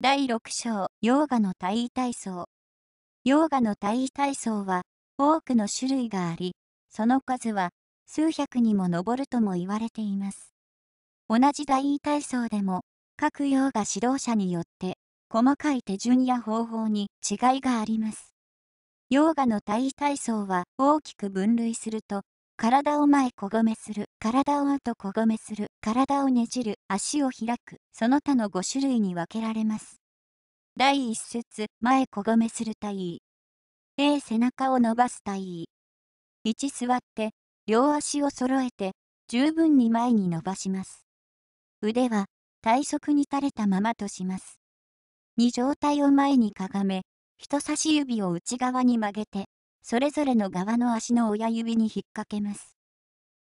第6章、ヨーガの体位体操。ヨーガの体位体操は、多くの種類があり、その数は、数百にも上るとも言われています。同じ第位体操でも、各ヨーガ指導者によって、細かい手順や方法に違いがあります。ヨーガの体位体操は、大きく分類すると、体を前こごめする、体を後こごめする、体をねじる、足を開く、その他の5種類に分けられます。第1節、前こごめする体位。A 背中を伸ばす体位。1座って、両足を揃えて、十分に前に伸ばします。腕は、体側に垂れたままとします。2上体を前にかがめ、人差し指を内側に曲げて、それぞれの側の足の親指に引っ掛けます。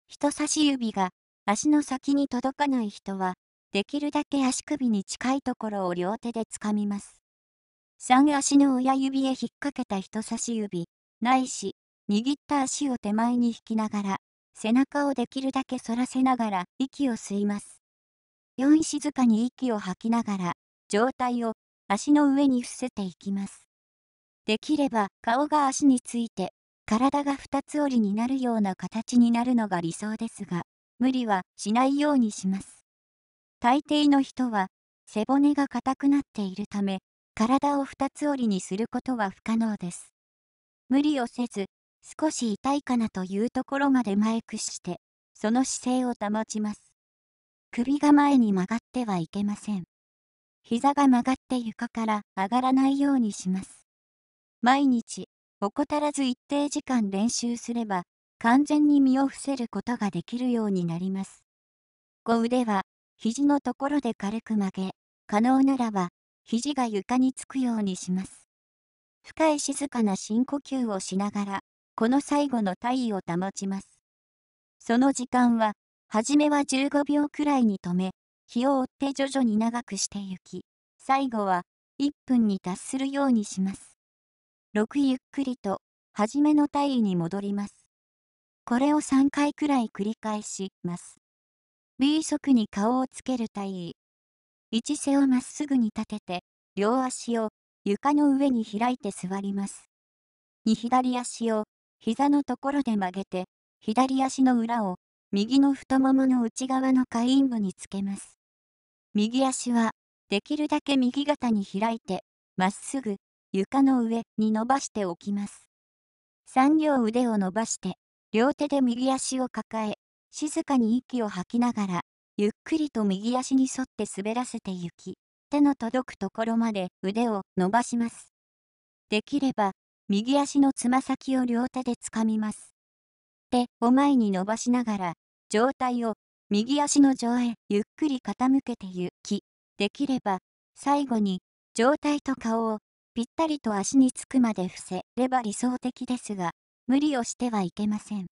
人差し指が足の先に届かない人は、できるだけ足首に近いところを両手でつかみます。3足の親指へ引っ掛けた人差し指、ないし、握った足を手前に引きながら、背中をできるだけ反らせながら息を吸います。4静かに息を吐きながら、上体を足の上に伏せていきます。できれば顔が足について、体が二つ折りになるような形になるのが理想ですが、無理はしないようにします。大抵の人は背骨が硬くなっているため、体を二つ折りにすることは不可能です。無理をせず、少し痛いかなというところまで前屈して、その姿勢を保ちます。首が前に曲がってはいけません。膝が曲がって床から上がらないようにします。毎日、怠らず一定時間練習すれば、完全に身を伏せることができるようになります。小腕は、肘のところで軽く曲げ、可能ならば、肘が床につくようにします。深い静かな深呼吸をしながら、この最後の体位を保ちます。その時間は、初めは15秒くらいに止め、日を追って徐々に長くしてゆき、最後は1分に達するようにします。6ゆっくりと、初めの体位に戻ります。これを3回くらい繰り返します。B 側に顔をつける体位。一背をまっすぐに立てて、両足を床の上に開いて座ります。2左足を膝のところで曲げて、左足の裏を右の太ももの内側の下陰部につけます。右足はできるだけ右肩に開いて、まっすぐ床の上に伸ばしておきます。3両腕を伸ばして、両手で右足を抱え、静かに息を吐きながら、ゆっくりと右足に沿って滑らせてゆき、手の届くところまで腕を伸ばします。できれば、右足のつま先を両手で掴みます。手を前に伸ばしながら、上体を右足の上へゆっくり傾けてゆき、できれば、最後に、上体と顔をぴったりと足につくまで伏せれば理想的ですが、無理をしてはいけません。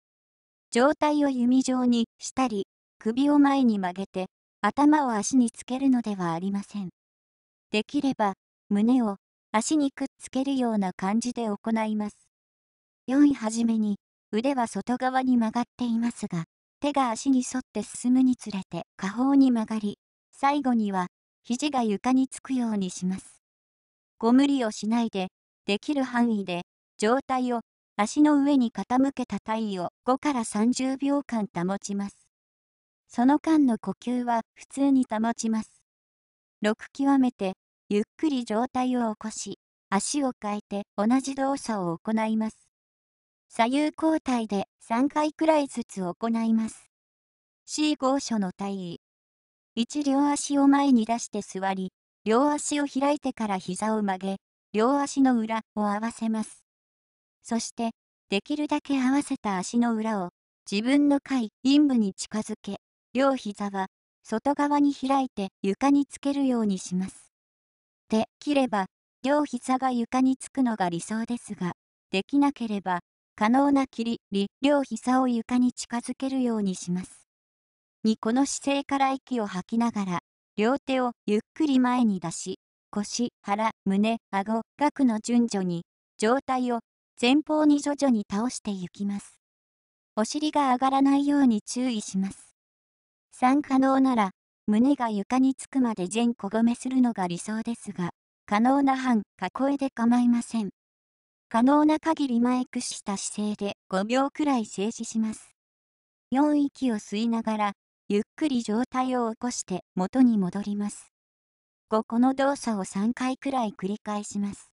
上体を弓状にしたり、首を前に曲げて、頭を足につけるのではありません。できれば、胸を足にくっつけるような感じで行います。4位はじめに、腕は外側に曲がっていますが、手が足に沿って進むにつれて下方に曲がり、最後には、肘が床につくようにします。ご無理をしないで、できる範囲で、上体を足の上に傾けた体位を5から30秒間保ちます。その間の呼吸は普通に保ちます。6極めて、ゆっくり上体を起こし、足を変えて同じ動作を行います。左右交代で3回くらいずつ行います。C 号所の体位。1両足を前に出して座り、両足を開いてから膝を曲げ、両足の裏を合わせます。そして、できるだけ合わせた足の裏を、自分の下位陰部に近づけ、両膝は、外側に開いて床につけるようにします。できれば、両膝が床につくのが理想ですが、できなければ、可能なきり、両膝を床に近づけるようにします。2この姿勢から息を吐きながら、両手をゆっくり前に出し、腰、腹、胸、顎、顎の順序に、上体を前方に徐々に倒していきます。お尻が上がらないように注意します。3可能なら、胸が床につくまで全こごめするのが理想ですが、可能な半、囲いで構いません。可能な限り前屈した姿勢で5秒くらい静止します。4息を吸いながら、ゆっくり上体を起こして元に戻ります。5この動作を3回くらい繰り返します。